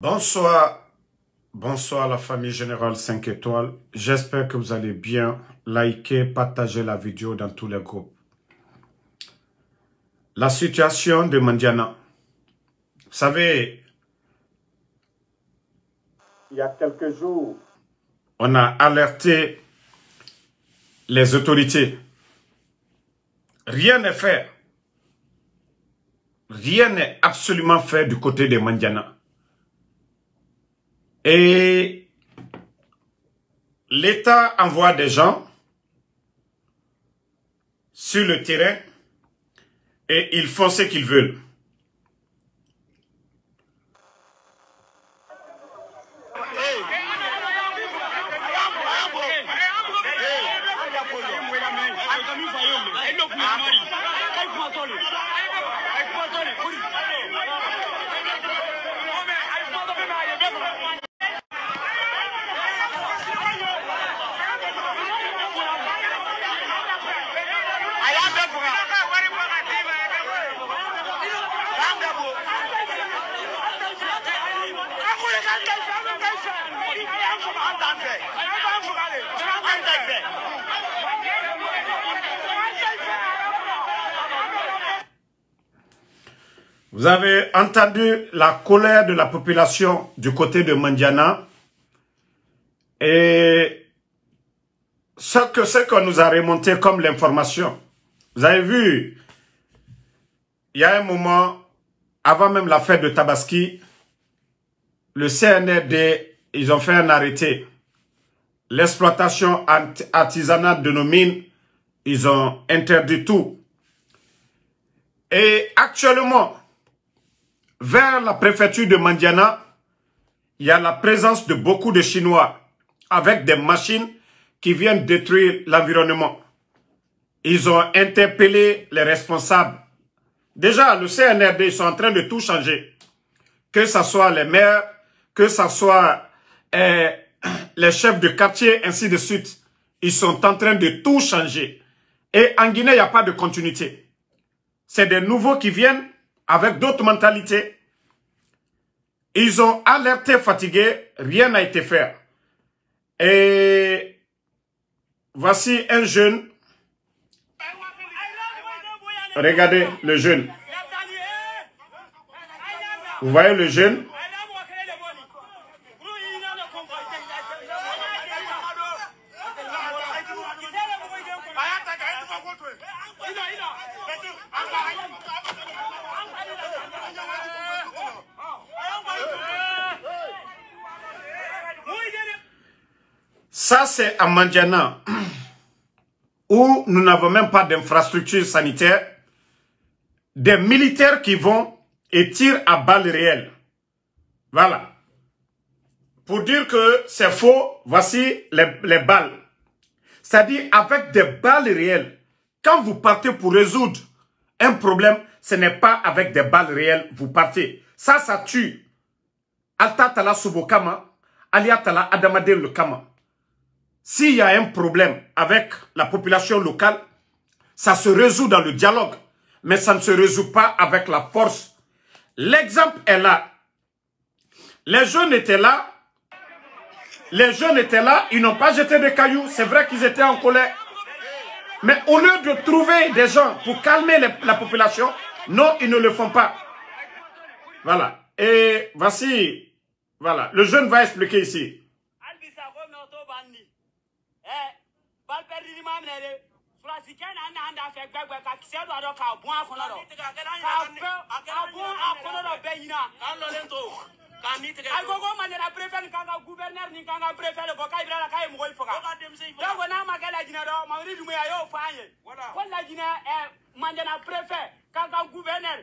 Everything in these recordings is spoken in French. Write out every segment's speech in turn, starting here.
Bonsoir, bonsoir la famille Générale 5 étoiles. J'espère que vous allez bien. liker, partager la vidéo dans tous les groupes. La situation de Mandiana. Vous savez, il y a quelques jours, on a alerté les autorités. Rien n'est fait. Rien n'est absolument fait du côté de Mandiana. Et l'État envoie des gens sur le terrain et ils font ce qu'ils veulent. Vous avez entendu la colère de la population du côté de Mandiana. Et ce que ce qu'on nous a remonté comme l'information. Vous avez vu, il y a un moment, avant même l'affaire de Tabaski, le CNRD, ils ont fait un arrêté. L'exploitation artisanale de nos mines, ils ont interdit tout. Et actuellement, vers la préfecture de Mandiana, il y a la présence de beaucoup de Chinois avec des machines qui viennent détruire l'environnement. Ils ont interpellé les responsables. Déjà, le CNRD, ils sont en train de tout changer. Que ce soit les maires, que ce soit eh, les chefs de quartier, ainsi de suite. Ils sont en train de tout changer. Et en Guinée, il n'y a pas de continuité. C'est des nouveaux qui viennent avec d'autres mentalités. Ils ont alerté, fatigué, rien n'a été fait. Et voici un jeune. Regardez le jeune. Vous voyez le jeune à Mandiana, où nous n'avons même pas d'infrastructures sanitaire, des militaires qui vont et tirent à balles réelles. Voilà. Pour dire que c'est faux, voici les, balles. C'est-à-dire avec des balles réelles. Quand vous partez pour résoudre un problème, ce n'est pas avec des balles réelles vous partez. Ça, ça tue. la Subokama, Aliatala Adamade Kama. S'il y a un problème avec la population locale, ça se résout dans le dialogue, mais ça ne se résout pas avec la force. L'exemple est là. Les jeunes étaient là. Les jeunes étaient là. Ils n'ont pas jeté de cailloux. C'est vrai qu'ils étaient en colère. Mais au lieu de trouver des gens pour calmer la population, non, ils ne le font pas. Voilà. Et voici, voilà, le jeune va expliquer ici. nere frasi kena na anda fe gbegbe ka kise do do ka bun akono do ka bun akono do be yina ka lo le to ka ni tege ay gogo man na prefer ni kanga gouverneur ni kanga prefer ko kai bra kai mo ifo ka da go na ma gala jina do ma ri dumu ya yo fa ye ko la jina eh man na prefer kanga gouverneur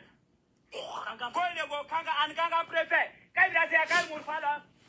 kanga ko le go kanga an kanga prefer kai bra se kai mo fa la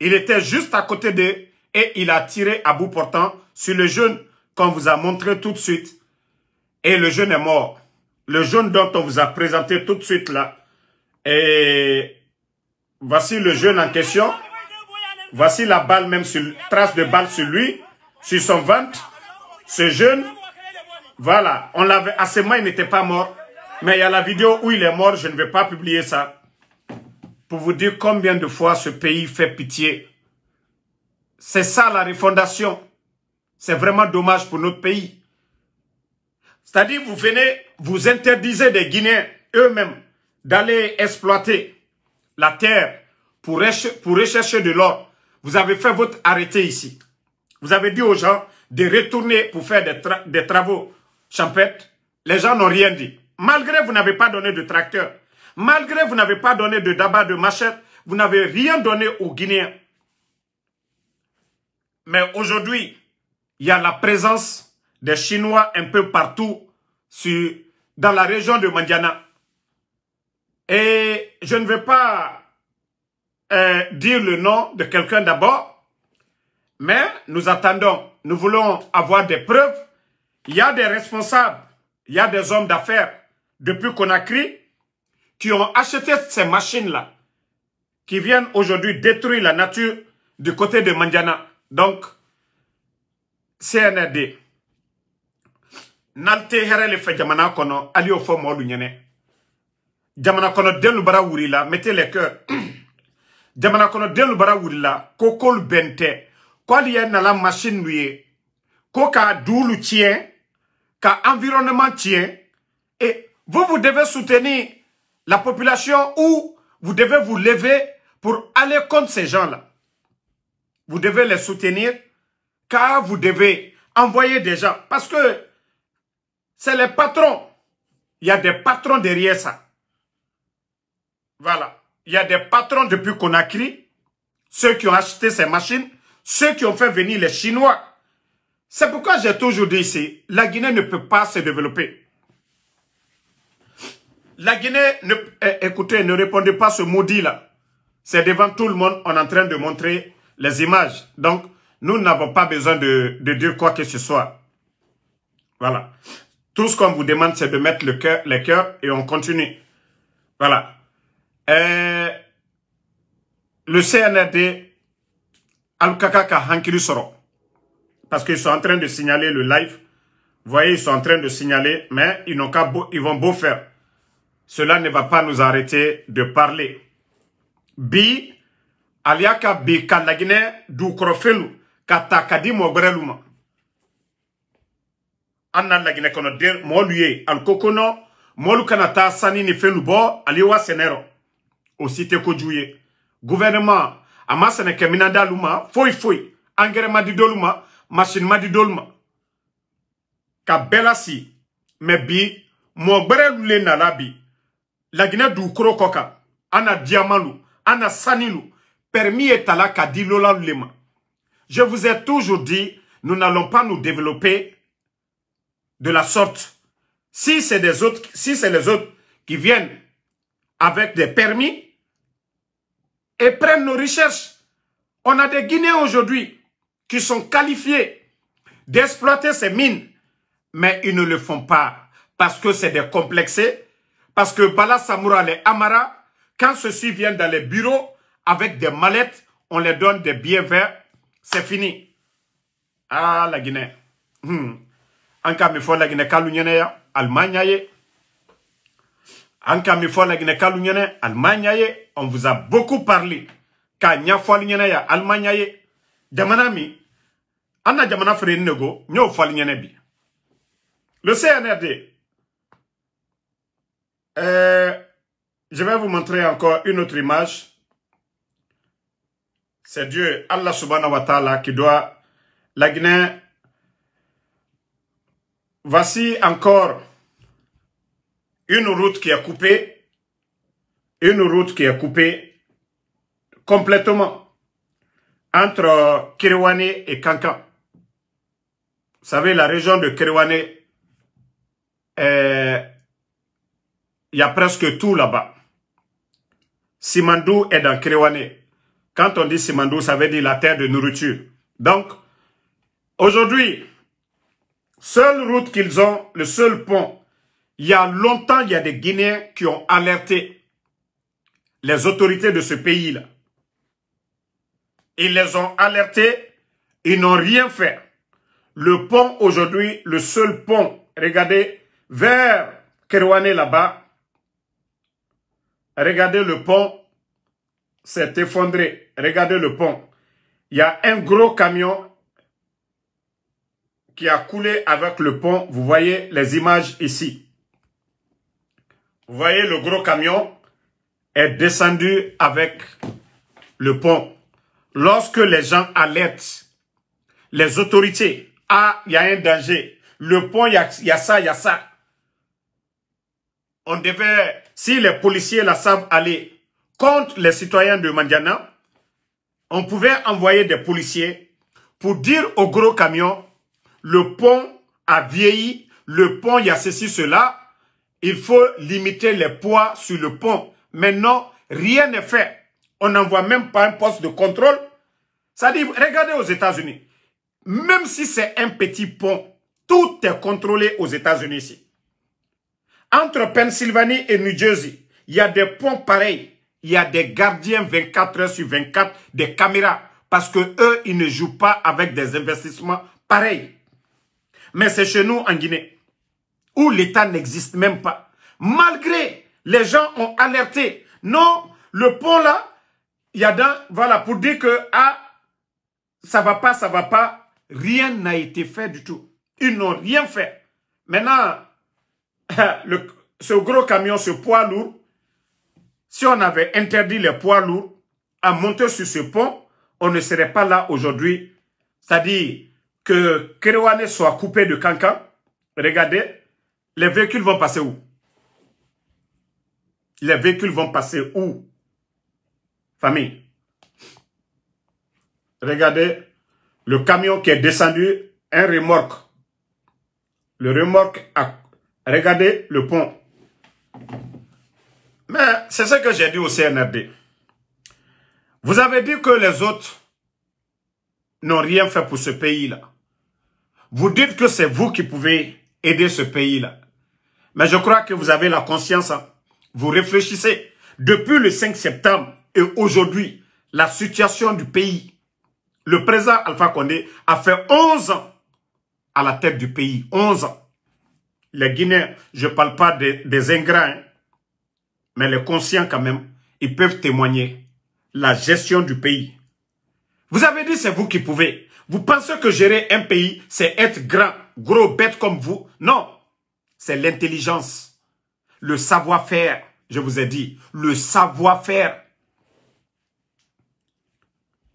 Il était juste à côté d'eux et il a tiré à bout portant sur le jeune qu'on vous a montré tout de suite. Et le jeune est mort. Le jeune dont on vous a présenté tout de suite là. Et voici le jeune en question. Voici la balle même sur, trace de balle sur lui, sur son ventre. Ce jeune, voilà, on l'avait, à ce moment il n'était pas mort. Mais il y a la vidéo où il est mort, je ne vais pas publier ça pour vous dire combien de fois ce pays fait pitié. C'est ça la refondation. C'est vraiment dommage pour notre pays. C'est-à-dire, vous venez, vous interdisez des Guinéens eux-mêmes d'aller exploiter la terre pour, rechercher de l'or. Vous avez fait votre arrêté ici. Vous avez dit aux gens de retourner pour faire des, travaux champêtres. Les gens n'ont rien dit. Malgré vous n'avez pas donné de tracteur. Malgré vous n'avez pas donné de daba de machette, vous n'avez rien donné aux Guinéens. Mais aujourd'hui, il y a la présence des Chinois un peu partout sur, dans la région de Mandiana. Et je ne vais pas euh, dire le nom de quelqu'un d'abord, mais nous attendons, nous voulons avoir des preuves. Il y a des responsables, il y a des hommes d'affaires depuis Conakry qui ont acheté ces machines-là, qui viennent aujourd'hui détruire la nature du côté de Mandiana. Donc, CNRD. Nalte herele fe jamana kono, Alio au fo molu Jamana kono delu bara wurila, mettez les cœurs. jamana kono delu bara wurila, kokol bente. a dans la machine nuye. Koka doulu tien, ka environnement tien. Et vous, vous devez soutenir la population où vous devez vous lever pour aller contre ces gens-là. Vous devez les soutenir car vous devez envoyer des gens. Parce que c'est les patrons. Il y a des patrons derrière ça. Voilà. Il y a des patrons depuis Conakry, ceux qui ont acheté ces machines, ceux qui ont fait venir les Chinois. C'est pourquoi j'ai toujours dit ici, la Guinée ne peut pas se développer. La Guinée, eh, écoutez, ne répondez pas ce maudit-là. C'est devant tout le monde, on est en train de montrer les images. Donc, nous n'avons pas besoin de, dire quoi que ce soit. Voilà. Tout ce qu'on vous demande, c'est de mettre le cœur, les cœurs et on continue. Voilà. Eh, le CNRD, Al-Kakaka Hankirusoro. parce qu'ils sont en train de signaler le live. Vous voyez, ils sont en train de signaler, mais ils n'ont qu'à ils vont beau faire cela ne va pas nous arrêter de parler. Bi, aliaka bi Dukrofelu, du krofelu, kadimo greluma. Anna lagine kono der, moluye, kokono, molu kanata sani ni felu bo, aliwa senero. Osi te kojuye. Gouvernement, ama ke minanda luma, foi foy, angere madidoluma, machine madidoluma. Ka belasi, me bi, mogrelu le nalabi. La Guinée du ana Anna permis est à la ka je vous ai toujours dit nous n'allons pas nous développer de la sorte si c'est des autres si c'est les autres qui viennent avec des permis et prennent nos recherches on a des Guinéens aujourd'hui qui sont qualifiés d'exploiter ces mines mais ils ne le font pas parce que c'est des complexés parce que Bala Samoura, les Amara, quand ceux-ci viennent dans les bureaux avec des mallettes, on les donne des billets verts, c'est fini. Ah, la Guinée. Encore une fois, la Guinée kalunyene Allemagne une fois, la Guinée kalunyene Allemagne On vous a beaucoup parlé. y a Allemagne Jamana mi. Anna jamana frère nego, a bi. Le CNRD, euh, je vais vous montrer encore une autre image. C'est Dieu, Allah subhanahu wa ta'ala, qui doit... La Guinée... Voici encore une route qui est coupée. Une route qui est coupée complètement entre Kirwani et Kankan. Vous savez, la région de Kirwani est il y a presque tout là-bas. Simandou est dans Kriwané. Quand on dit Simandou, ça veut dire la terre de nourriture. Donc, aujourd'hui, seule route qu'ils ont, le seul pont, il y a longtemps, il y a des Guinéens qui ont alerté les autorités de ce pays-là. Ils les ont alertés, ils n'ont rien fait. Le pont aujourd'hui, le seul pont, regardez, vers Kerouané là-bas, Regardez le pont, c'est effondré. Regardez le pont. Il y a un gros camion qui a coulé avec le pont. Vous voyez les images ici. Vous voyez le gros camion est descendu avec le pont. Lorsque les gens alertent, les autorités, ah, il y a un danger. Le pont, il y, y a, ça, il y a ça. On devait si les policiers la savent aller contre les citoyens de Mandiana, on pouvait envoyer des policiers pour dire au gros camion, le pont a vieilli, le pont, il y a ceci, cela, il faut limiter les poids sur le pont. Maintenant, rien n'est fait. On n'envoie même pas un poste de contrôle. Ça dit, regardez aux États-Unis. Même si c'est un petit pont, tout est contrôlé aux États-Unis ici. Entre Pennsylvanie et New Jersey, il y a des ponts pareils. Il y a des gardiens 24 heures sur 24, des caméras. Parce que eux, ils ne jouent pas avec des investissements pareils. Mais c'est chez nous, en Guinée, où l'État n'existe même pas. Malgré, les gens ont alerté. Non, le pont là, il y a dans, voilà, pour dire que, ah, ça va pas, ça va pas. Rien n'a été fait du tout. Ils n'ont rien fait. Maintenant, ce gros camion, ce poids lourd, si on avait interdit les poids lourds à monter sur ce pont, on ne serait pas là aujourd'hui. C'est-à-dire que Kérouane soit coupé de cancan. Regardez, les véhicules vont passer où Les véhicules vont passer où Famille. Regardez le camion qui est descendu, un remorque. Le remorque a Regardez le pont. Mais c'est ce que j'ai dit au CNRD. Vous avez dit que les autres n'ont rien fait pour ce pays-là. Vous dites que c'est vous qui pouvez aider ce pays-là. Mais je crois que vous avez la conscience. Hein. Vous réfléchissez. Depuis le 5 septembre et aujourd'hui, la situation du pays, le président Alpha Condé a fait 11 ans à la tête du pays. 11 ans les Guinéens, je ne parle pas des, ingrats, hein, mais les conscients quand même, ils peuvent témoigner la gestion du pays. Vous avez dit c'est vous qui pouvez. Vous pensez que gérer un pays, c'est être grand, gros, bête comme vous. Non, c'est l'intelligence, le savoir-faire, je vous ai dit, le savoir-faire.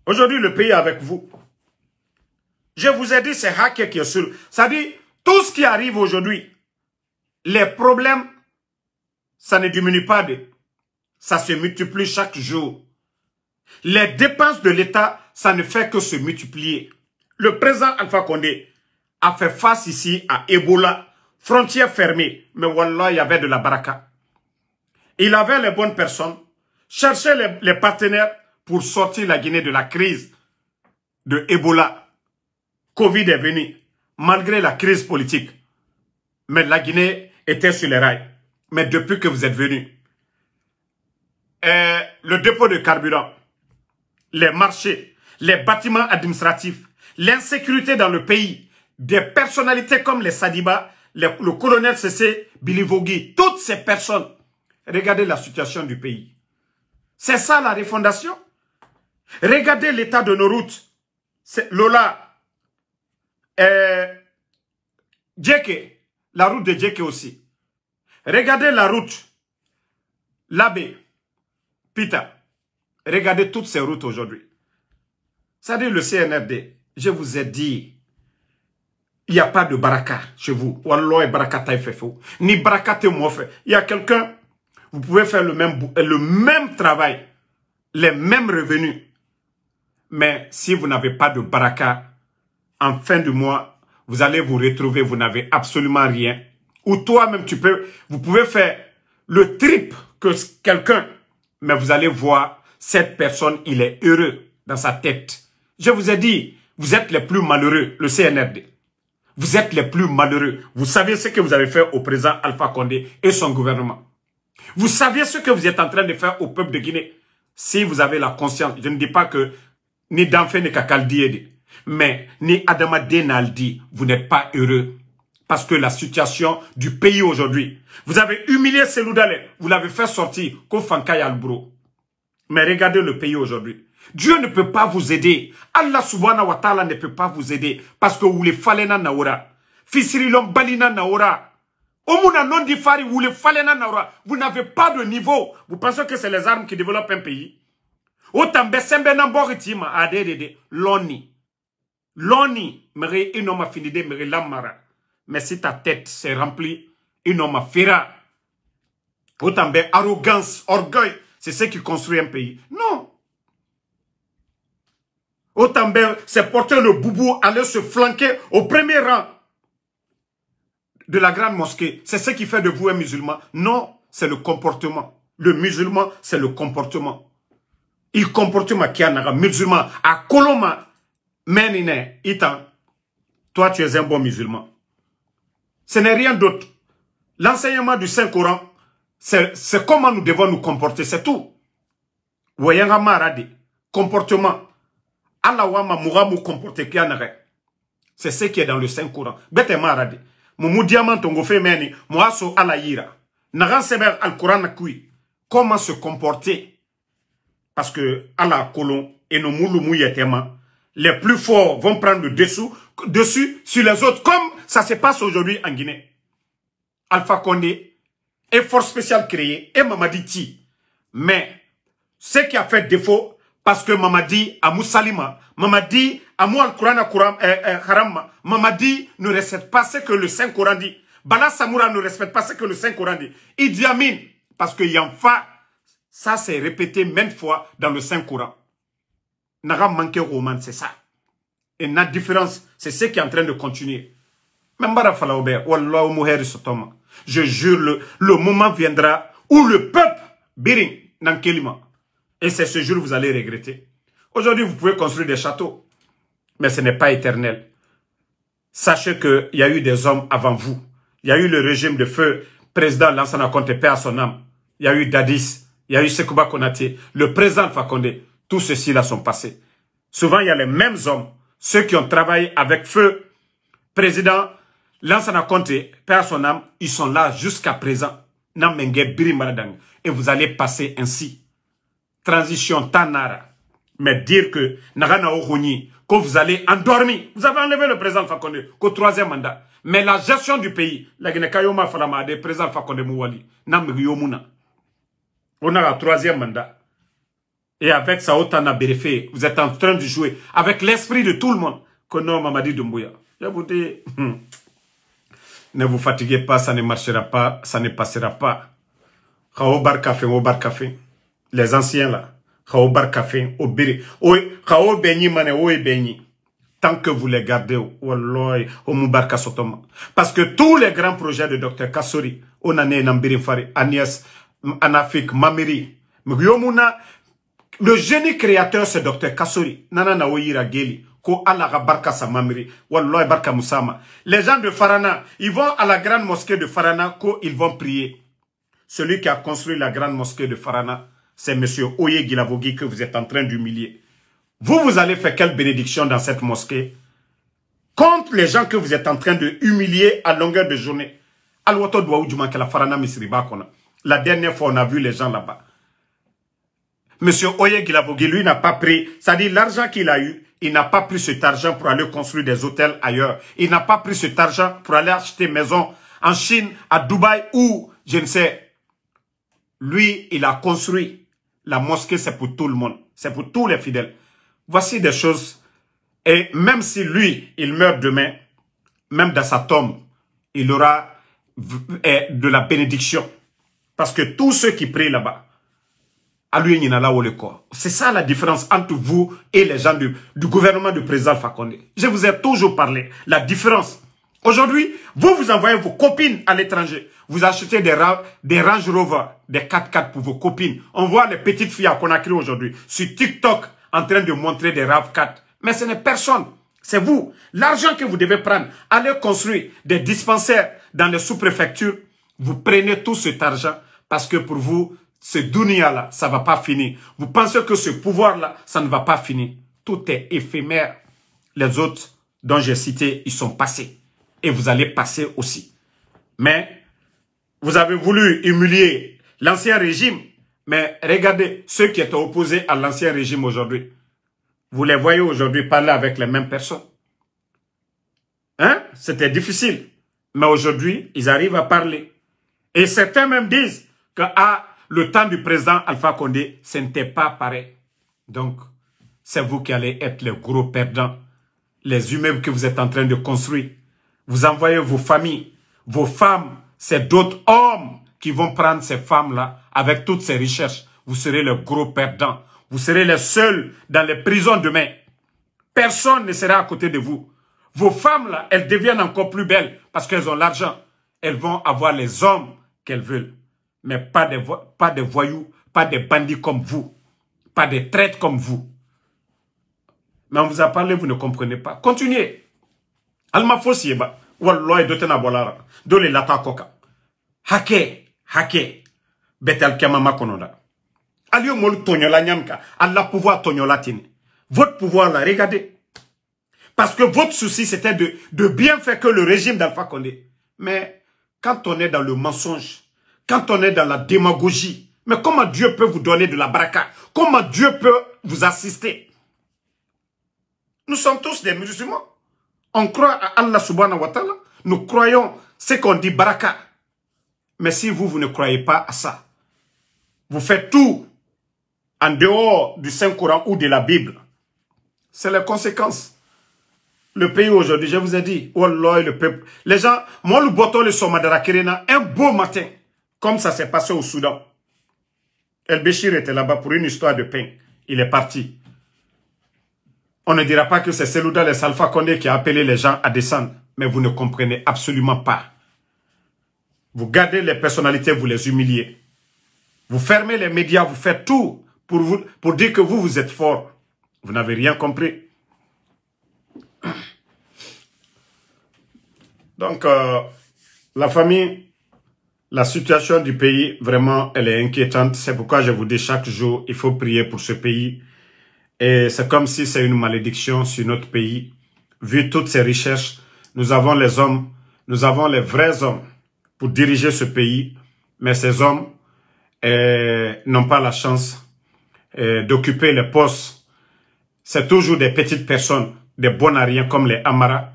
Aujourd'hui, le pays est avec vous. Je vous ai dit, c'est Hake qui est sur. Ça dit, tout ce qui arrive aujourd'hui, les problèmes, ça ne diminue pas, ça se multiplie chaque jour. Les dépenses de l'État, ça ne fait que se multiplier. Le président Alpha Condé a fait face ici à Ebola, Frontière fermée, mais voilà, il y avait de la baraka. Il avait les bonnes personnes, cherchait les, les partenaires pour sortir la Guinée de la crise de Ebola. Covid est venu, malgré la crise politique. Mais la Guinée était sur les rails. Mais depuis que vous êtes venu, euh, le dépôt de carburant, les marchés, les bâtiments administratifs, l'insécurité dans le pays, des personnalités comme les Sadiba, le colonel CC Bilivogui, toutes ces personnes, regardez la situation du pays. C'est ça la refondation Regardez l'état de nos routes. Lola, euh, la route de Djeke aussi. Regardez la route. L'abbé, Pita. regardez toutes ces routes aujourd'hui. cest dit dire le CNRD, je vous ai dit, il n'y a pas de baraka chez vous. Wallah et baraka Ni baraka Il y a quelqu'un, vous pouvez faire le même, le même travail, les mêmes revenus. Mais si vous n'avez pas de baraka, en fin de mois, vous allez vous retrouver, vous n'avez absolument rien. Ou toi-même, tu peux, vous pouvez faire le trip que quelqu'un, mais vous allez voir, cette personne, il est heureux dans sa tête. Je vous ai dit, vous êtes les plus malheureux, le CNRD. Vous êtes les plus malheureux. Vous savez ce que vous avez fait au président Alpha Condé et son gouvernement. Vous savez ce que vous êtes en train de faire au peuple de Guinée. Si vous avez la conscience, je ne dis pas que ni d'enfer ni kakal mais ni Adama Denaldi, vous n'êtes pas heureux. Parce que la situation du pays aujourd'hui, vous avez humilié Seloudale, vous l'avez fait sortir, Mais regardez le pays aujourd'hui. Dieu ne peut pas vous aider. Allah subhanahu wa ta'ala ne peut pas vous aider. Parce que vous les falena balina Omuna non difari, vous les falena Vous n'avez pas de niveau. Vous pensez que c'est les armes qui développent un pays? Loni. Loni, mere inoma finide, mere lamara. Mais si ta tête s'est remplie, inoma fira. Autant bien arrogance, orgueil, c'est ce qui construit un pays. Non. Autant bien, c'est porter le boubou, aller se flanquer au premier rang de la grande mosquée. C'est ce qui fait de vous un musulman. Non, c'est le comportement. Le musulman, c'est le comportement. Il comportement qui a musulman à Coloma. Méniné, Itan, toi tu es un bon musulman. Ce n'est rien d'autre. L'enseignement du Saint-Coran, c'est comment nous devons nous comporter, c'est tout. Wayanga maradi, comportement. Allah wa ma mugamu comporter qui kianare. C'est ce qui est dans le Saint-Coran. Bete maradi. Mumu diamant tongo fe meni, muaso ala yira. Naran seber al Coran kui. Comment se comporter? Parce que Allah kolon, et nous moulou mouyetema les plus forts vont prendre le dessous, dessus sur les autres, comme ça se passe aujourd'hui en Guinée. Alpha Condé, et force spéciale créée, et Mamadi Ti. Mais, ce qui a fait défaut, parce que Mamadi Amou Salima, Mamadi Amou al kurana euh, euh, Haramma, Mamadi ne respecte pas ce que le Saint-Coran dit. Bala ne respecte pas ce que le Saint-Coran dit. Idi Amin, parce que Yamfa, ça s'est répété même fois dans le Saint-Coran manqué roman, c'est ça. Et la différence, c'est ce qui est en train de continuer. Même Je jure, le, moment viendra où le peuple, Biring, et c'est ce jour que vous allez regretter. Aujourd'hui, vous pouvez construire des châteaux, mais ce n'est pas éternel. Sachez qu'il y a eu des hommes avant vous. Il y a eu le régime de feu, président Lansana compte paix à son âme. Il y a eu Dadis, il y a eu Sekouba Konaté, le président Fakonde. Tout ceci-là sont passés. Souvent, il y a les mêmes hommes, ceux qui ont travaillé avec feu. Président Lansana Conte, père son âme, ils sont là jusqu'à présent. Et vous allez passer ainsi. Transition Tanara. Mais dire que que vous allez endormir. Vous avez enlevé le président Fakonde Au troisième mandat. Mais la gestion du pays, la kayoma président Fakonde Mouwali, On a le troisième mandat et avec à Tanabérefé, vous êtes en train de jouer avec l'esprit de tout le monde que nomme Mamadi Doumbouya. Je vous dis, hmm, ne vous fatiguez pas, ça ne marchera pas, ça ne passera pas. Café, Café, les anciens là, Café, Khao Beni Mane, Tant que vous les gardez, Walloy, Sotoma, Parce que tous les grands projets de Dr Kassori, est Nambirin Fari, Agnès, en Afrique, Mamiri, Muguyomuna, le génie créateur c'est docteur Kassori, nana ko barka barka musama les gens de farana ils vont à la grande mosquée de farana ko ils vont prier celui qui a construit la grande mosquée de farana c'est monsieur Oye Gilavogi que vous êtes en train d'humilier vous vous allez faire quelle bénédiction dans cette mosquée contre les gens que vous êtes en train de humilier à longueur de journée. la dernière fois, on a vu les gens là-bas. Monsieur Oye Guilavogui, lui, n'a pas pris, c'est-à-dire l'argent qu'il a eu, il n'a pas pris cet argent pour aller construire des hôtels ailleurs. Il n'a pas pris cet argent pour aller acheter maison en Chine, à Dubaï ou je ne sais. Lui, il a construit. La mosquée, c'est pour tout le monde. C'est pour tous les fidèles. Voici des choses. Et même si lui, il meurt demain, même dans sa tombe, il aura eh, de la bénédiction. Parce que tous ceux qui prient là-bas, c'est ça la différence entre vous et les gens du, du gouvernement du président Fakonde. Je vous ai toujours parlé. La différence. Aujourd'hui, vous vous envoyez vos copines à l'étranger. Vous achetez des, des Range Rover, des 4x4 pour vos copines. On voit les petites filles à Conakry aujourd'hui sur TikTok en train de montrer des RAV4. Mais ce n'est personne. C'est vous. L'argent que vous devez prendre, allez construire des dispensaires dans les sous-préfectures. Vous prenez tout cet argent parce que pour vous, ce dunia-là, ça ne va pas finir. Vous pensez que ce pouvoir-là, ça ne va pas finir. Tout est éphémère. Les autres dont j'ai cité, ils sont passés. Et vous allez passer aussi. Mais vous avez voulu humilier l'ancien régime. Mais regardez ceux qui étaient opposés à l'ancien régime aujourd'hui. Vous les voyez aujourd'hui parler avec les mêmes personnes. Hein? C'était difficile. Mais aujourd'hui, ils arrivent à parler. Et certains même disent que ah, le temps du président Alpha Condé, ce n'était pas pareil. Donc, c'est vous qui allez être les gros perdants, les humains que vous êtes en train de construire. Vous envoyez vos familles, vos femmes, c'est d'autres hommes qui vont prendre ces femmes-là avec toutes ces recherches. Vous serez les gros perdants. Vous serez les seuls dans les prisons demain. Personne ne sera à côté de vous. Vos femmes-là, elles deviennent encore plus belles parce qu'elles ont l'argent. Elles vont avoir les hommes qu'elles veulent mais pas des, pas des voyous, pas des bandits comme vous, pas des traîtres comme vous. Mais on vous a parlé, vous ne comprenez pas. Continuez. Alma Fossieba, Wallah et Dotena de Dole Lata Koka. Hake, hake, Betel Kemama Kononda. Alio Mol Tonyola Nyamka, Allah pouvoir Tonyola latine Votre pouvoir là, regardez. Parce que votre souci, c'était de, de bien faire que le régime d'Alpha Condé. Mais quand on est dans le mensonge, quand on est dans la démagogie, mais comment Dieu peut vous donner de la baraka Comment Dieu peut vous assister Nous sommes tous des musulmans. On croit à Allah subhanahu wa ta'ala. Nous croyons ce qu'on dit baraka. Mais si vous, vous ne croyez pas à ça, vous faites tout en dehors du Saint-Coran ou de la Bible. C'est les conséquences. Le pays aujourd'hui, je vous ai dit, oh le peuple. Les gens, moi, le le de la Kirena, un beau matin, comme ça s'est passé au Soudan. El-Béchir était là-bas pour une histoire de pain. Il est parti. On ne dira pas que c'est Selouda les Alpha qui a appelé les gens à descendre. Mais vous ne comprenez absolument pas. Vous gardez les personnalités, vous les humiliez. Vous fermez les médias, vous faites tout pour, vous, pour dire que vous, vous êtes fort. Vous n'avez rien compris. Donc, euh, la famille la situation du pays, vraiment, elle est inquiétante. C'est pourquoi je vous dis chaque jour, il faut prier pour ce pays. Et c'est comme si c'est une malédiction sur notre pays. Vu toutes ces recherches, nous avons les hommes, nous avons les vrais hommes pour diriger ce pays. Mais ces hommes eh, n'ont pas la chance eh, d'occuper les postes. C'est toujours des petites personnes, des bonariens comme les Amara,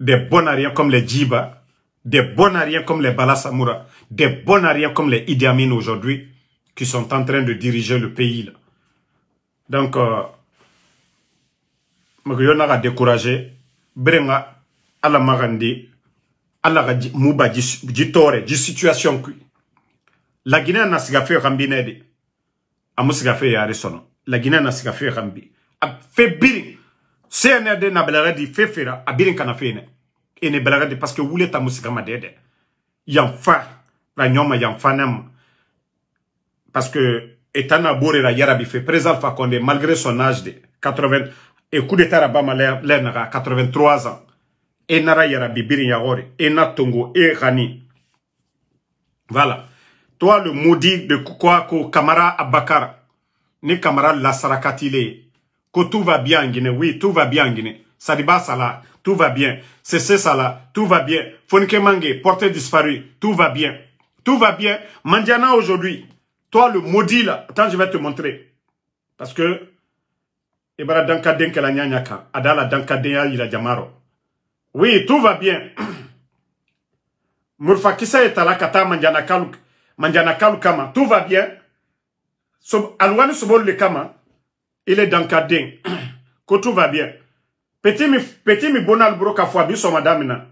des bonariens comme les Djiba, des bons arrières comme les Balasamura, des bons arrières comme les Idi aujourd'hui, qui sont en train de diriger le pays. Là. Donc, euh, a découragé. Brenga, ala magandi, ala mouba di tore, di situation qui. La Guinée n'a pas fait rambinede. Amousiga ah, fait yarisono. La Guinée n'a pas fait rambi. A ah, fait biri. CNRD n'a pas fait fera. Ah, a kana fait ene belagade parce que wule ta musika dede yanfa ra nyoma même parce que etana bore la yarabi fait présent fa konde malgré son âge de 80 et coup d'état tarabama bama lenara 83 ans et nara yarabi biri yagore et natongo, tongo et rani voilà toi le maudit de Koukouako, Kamara Abakar ni Kamara sarakatile que tout va bien en Guinée oui tout va bien en Sariba Sala, tout va bien. ça là, tout va bien. Fonke Mange, porté disparu, tout va bien. Tout va bien. Mandiana aujourd'hui, toi le maudit là, attends je vais te montrer. Parce que, Ebara la nyanyaka. Adala Dankaden a Jamaro. Oui, tout va bien. Murfakisa la Talakata Mandiana Kaluk, Mandiana Kalukama, tout va bien. Alouane Sobol le Kama, il est Dankaden, que tout va bien. Petit mi, petit mi bonal broka kafwa madame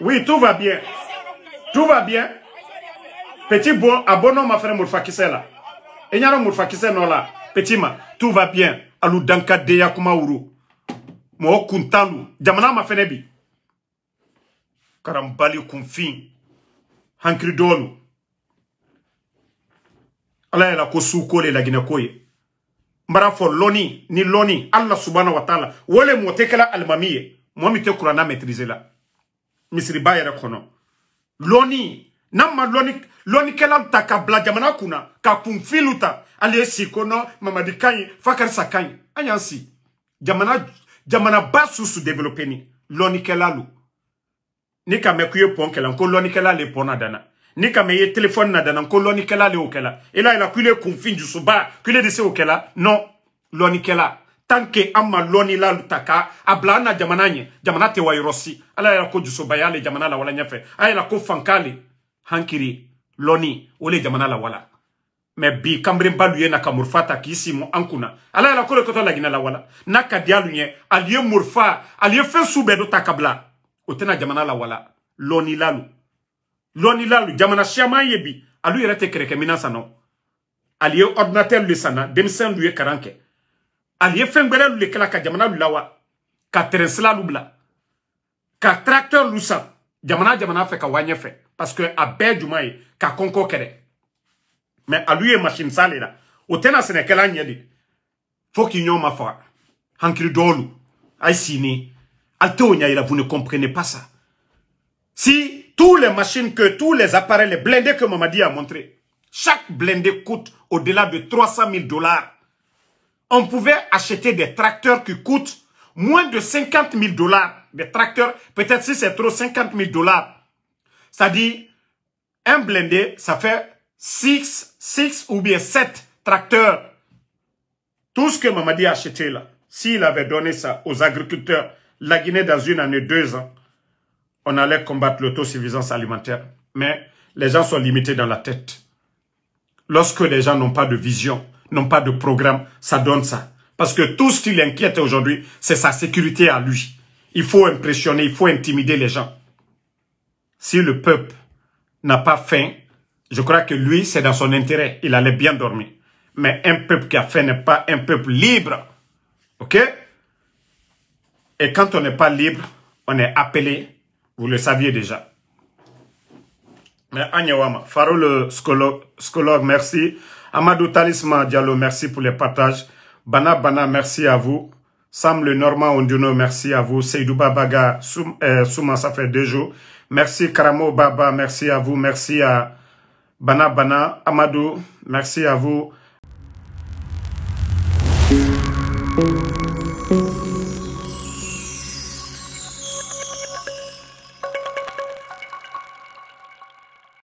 Oui, tout va bien. Tout va bien. Petit bon, abono ma frère Mourfakisela. Et nyaro non la. Petit ma, tout va bien. Alou danka deya kuma ouro. Mo Jamana ma fenebi. Karambali kumfin. Hankri dolu. Alaya la kosu kole la koye. mbara fɔ lɔnni ni loni allah subahana wa taala o le mɔ tɛ kɛla alimami ye mɔgɔ min tɛ kuranna maitirize la misiriba yɛrɛ kɔnɔ lɔnni n'a ma lɔnni ta ka bila jamana kunna ka kunfiliw ta hali ye si kono nɔ mamadi kan ye fakarisa kan ye an y'an si jamana jamanaba susu developeni ni lɔnnikɛla lo ni ka mɛn k'i ye pɔn kɛlɛ ko lɔnnikɛla le pɔn dana ni kama ye telefone na danan ko kela le y'o ila i e la e kule confin suba kule de se o kɛla non lɔnnikɛla tant que amma loni la lutaka abla na jamana jamana si ala yɛrɛ ko ya le jamana wala ɲɛfɛ a e la ko hankiri loni o le la wala. mais bi kanberenba lu na ka morifa mo k'i ankuna. ala la ko le kɔtɔ la lawala n'a Naka di alu murfa ali ye morifa soube ye fɛn su wala loni ta lalu jamana chama ye bi alu yɛrɛ tɛ kɛrɛkɛminan san nɔ ali ye ɔridinatɛri le sanna denmisɛnlu ali le wa, ka jamana lu lawa ka tɛrɛn ka tracteur lu jamana jamana fe ka fe parce que a bɛɛ du mai ka kɔnkɔ Mais mɛ alu ye machine sale le la o tɛna sɛnɛkɛla ɲɛ de fo sini vous ne comprenez pas ça si toutes les machines que, tous les appareils, les blindés que Mamadi a montré, chaque blindé coûte au-delà de 300 000 dollars. On pouvait acheter des tracteurs qui coûtent moins de 50 000 dollars. Des tracteurs, peut-être si c'est trop, 50 000 dollars. cest à un blindé, ça fait 6, 6 ou bien 7 tracteurs. Tout ce que Mamadi a acheté là, s'il avait donné ça aux agriculteurs, la Guinée dans une année, deux ans, on allait combattre l'autosuffisance alimentaire, mais les gens sont limités dans la tête. Lorsque les gens n'ont pas de vision, n'ont pas de programme, ça donne ça. Parce que tout ce qui l'inquiète aujourd'hui, c'est sa sécurité à lui. Il faut impressionner, il faut intimider les gens. Si le peuple n'a pas faim, je crois que lui, c'est dans son intérêt. Il allait bien dormir. Mais un peuple qui a faim n'est pas un peuple libre. OK Et quand on n'est pas libre, on est appelé vous le saviez déjà. Mais Anyawama, Faro le scologue, merci. Amadou Talisman Diallo, merci pour les partages. Bana Bana, merci à vous. Sam le Normand Onduno, merci à vous. Seydou Babaga, euh, Souma, ça fait deux jours. Merci Karamo Baba, merci à vous. Merci à Bana Bana, Amadou, merci à vous.